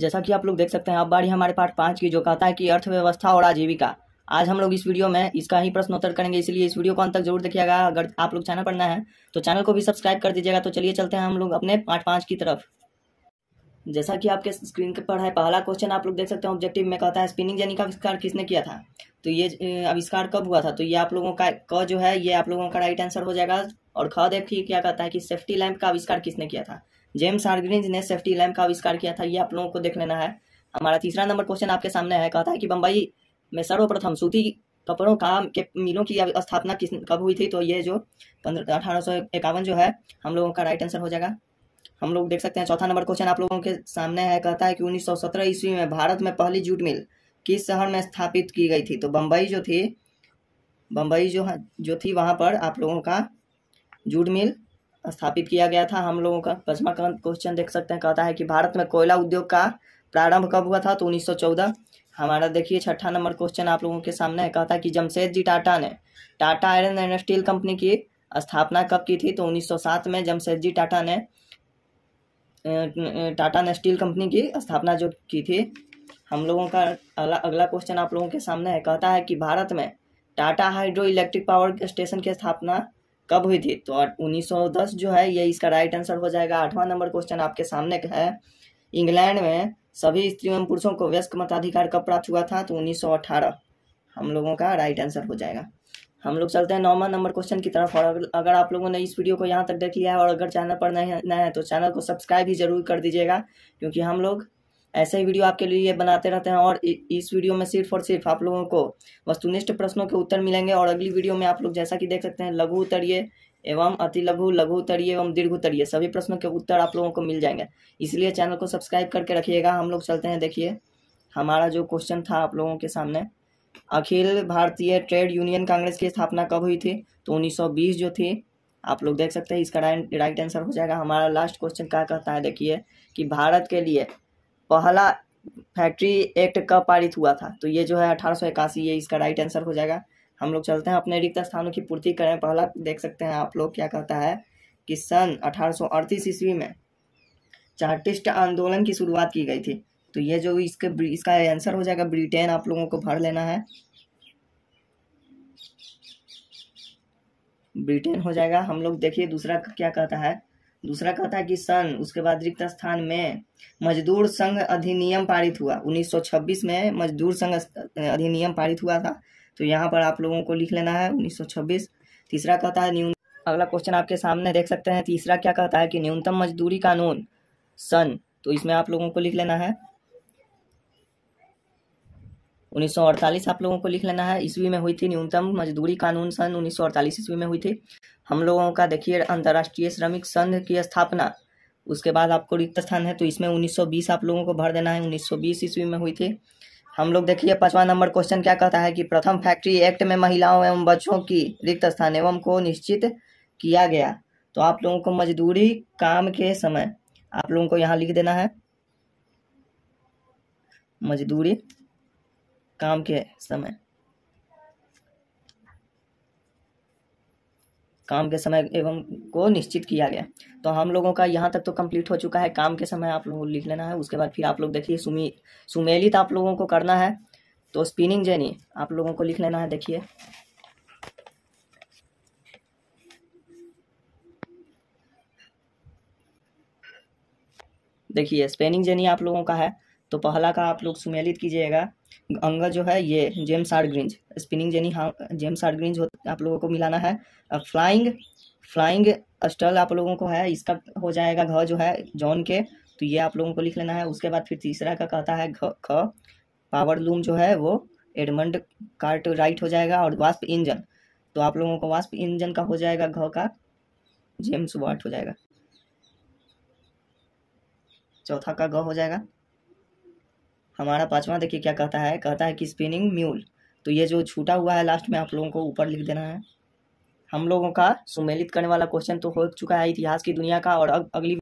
जैसा कि आप लोग देख सकते हैं अब बारी हमारे पार्ट पाँच की जो कहता है कि अर्थव्यवस्था और आजीविका आज हम लोग इस वीडियो में इसका ही प्रश्नोत्तर करेंगे इसलिए इस वीडियो को अंत तक जरूर देखिएगा अगर आप लोग चैनल पर नए हैं तो चैनल को भी सब्सक्राइब कर दीजिएगा तो चलिए चलते हैं हम लोग अपने पार्ट पाँच की तरफ जैसा कि आपके स्क्रीन पर है पहला क्वेश्चन आप लोग देख सकते हैं ऑब्जेक्टिव में कहता है स्पिनिंग जेनी का आविष्कार किसने किया था तो ये आविष्कार कब हुआ था तो ये आप लोगों का क जो है ये आप लोगों का राइट आंसर हो जाएगा और ख देखिए क्या कहता है कि सेफ्टी लैंप का आविष्कार किसने किया था जेम्स हार्ग्रीन ने सेफ्टी लैम्प का आविष्कार किया था ये आप लोगों को देख लेना है हमारा तीसरा नंबर क्वेश्चन आपके सामने है कहता है कि बम्बई में सर्वप्रथम सूती कपड़ों का के मिलों की स्थापना किस कब हुई थी तो ये जो पंद्रह अठारह सौ इक्यावन जो है हम लोगों का राइट आंसर हो जाएगा हम लोग देख सकते हैं चौथा नंबर क्वेश्चन आप लोगों के सामने है कहता है कि 1917 ईस्वी में भारत में पहली जूट मिल किस शहर में स्थापित की गई थी तो बम्बई जो थी बम्बई जो जो थी वहाँ पर आप लोगों का जूट मिल स्थापित किया गया था हम लोगों का पचमा क्वेश्चन देख सकते हैं कहता है कि भारत में कोयला उद्योग का प्रारंभ कब हुआ था तो 1914 हमारा देखिए छठा नंबर क्वेश्चन आप लोगों के सामने है कहता है कि जमशेद जी टाटा ने Tata iron and steel company की स्थापना कब की थी तो 1907 में जमशेद जी टाटा ने टाटा ने स्टील कंपनी की स्थापना जो की थी हम लोगों का अगला अगला क्वेश्चन आप लोगों के सामने है कहता है कि भारत में Tata hydroelectric power station की स्थापना कब हुई थी तो 1910 जो है ये इसका राइट आंसर हो जाएगा आठवां नंबर क्वेश्चन आपके सामने का है इंग्लैंड में सभी स्त्री एवं पुरुषों को व्यस्क मताधिकार कब प्राप्त हुआ था तो 1918 हम लोगों का राइट आंसर हो जाएगा हम लोग चलते हैं नौवा नंबर क्वेश्चन की तरफ और अगर आप लोगों ने इस वीडियो को यहाँ तक देख लिया है और अगर चैनल पर नहीं नया है तो चैनल को सब्सक्राइब भी जरूर कर दीजिएगा क्योंकि हम लोग ऐसे ही वीडियो आपके लिए बनाते रहते हैं और इस वीडियो में सिर्फ और सिर्फ आप लोगों को वस्तुनिष्ठ प्रश्नों के उत्तर मिलेंगे और अगली वीडियो में आप लोग जैसा कि देख सकते हैं लघु उत्तरीय एवं अति लघु लघु उत्तरीय एवं दीर्घ उत्तरीय सभी प्रश्नों के उत्तर आप लोगों को मिल जाएंगे इसलिए चैनल को सब्सक्राइब करके रखिएगा हम लोग चलते हैं देखिए हमारा जो क्वेश्चन था आप लोगों के सामने अखिल भारतीय ट्रेड यूनियन कांग्रेस की स्थापना कब हुई थी तो 1920 जो थी आप लोग देख सकते हैं इसका राइट आंसर हो जाएगा हमारा लास्ट क्वेश्चन क्या कहता है देखिए कि भारत के लिए पहला फैक्ट्री एक्ट कब पारित हुआ था तो ये जो है अठारह ये इसका राइट आंसर हो जाएगा हम लोग चलते हैं अपने रिक्त स्थानों की पूर्ति करें पहला देख सकते हैं आप लोग क्या कहता है कि सन अठारह ईस्वी में चार्टिस्ट आंदोलन की शुरुआत की गई थी तो ये जो इसके इसका आंसर हो जाएगा ब्रिटेन आप लोगों को भर लेना है ब्रिटेन हो जाएगा हम लोग देखिए दूसरा क्या कहता है दूसरा कहता है कि सन उसके बाद रिक्त स्थान में मजदूर संघ अधिनियम पारित हुआ 1926 में मजदूर संघ अधिनियम पारित हुआ था तो यहाँ पर आप लोगों को लिख लेना है 1926 तीसरा कहता है न्यून अगला क्वेश्चन आपके सामने देख सकते हैं तीसरा क्या कहता है कि न्यूनतम मजदूरी कानून सन तो इसमें आप लोगों को लिख लेना है 1948 आप लोगों को लिख लेना है ईस्वी में हुई थी न्यूनतम मजदूरी कानून सन 1948 ईस्वी में हुई थी हम लोगों का देखिए अंतर्राष्ट्रीय श्रमिक संघ की स्थापना उसके बाद आपको रिक्त स्थान है तो इसमें 1920 आप लोगों को भर देना है 1920 ईस्वी में हुई थी हम लोग देखिए पांचवा नंबर क्वेश्चन क्या कहता है कि प्रथम फैक्ट्री एक्ट में महिलाओं एवं बच्चों की रिक्त स्थान एवं को निश्चित किया गया तो आप लोगों को मजदूरी काम के समय आप लोगों को यहाँ लिख देना है मजदूरी काम के समय काम के समय एवं को निश्चित किया गया तो हम लोगों का यहाँ तक तो कंप्लीट हो चुका है काम के समय आप लोगों को लिख लेना है उसके बाद फिर आप लोग देखिए सुमी सुमेलित आप लोगों को करना है तो स्पिनिंग जेनी आप लोगों को लिख लेना है देखिए देखिए स्पेनिंग जेनी आप लोगों का है तो पहला का आप लोग सुमेलित कीजिएगा अंग जो है ये James Hargreaves spinning jenny हाँ जेम्स आर्ट ग्रिंज आप लोगों को मिलाना है फ्लाइंग फ्लाइंग स्टल आप लोगों को है इसका हो जाएगा घ जो है जॉन के तो ये आप लोगों को लिख लेना है उसके बाद फिर तीसरा का कहता है घ पावर लूम जो है वो एडमंड कार्ट राइट हो जाएगा और वास्प इंजन तो आप लोगों को वास्प इंजन का हो जाएगा घ का जेम्स वाट हो जाएगा चौथा का घ हो जाएगा हमारा पाँचवा देखिए क्या कहता है कहता है कि स्पिनिंग म्यूल तो ये जो छूटा हुआ है लास्ट में आप लोगों को ऊपर लिख देना है हम लोगों का सुमेलित करने वाला क्वेश्चन तो हो चुका है इतिहास की दुनिया का और अग, अगली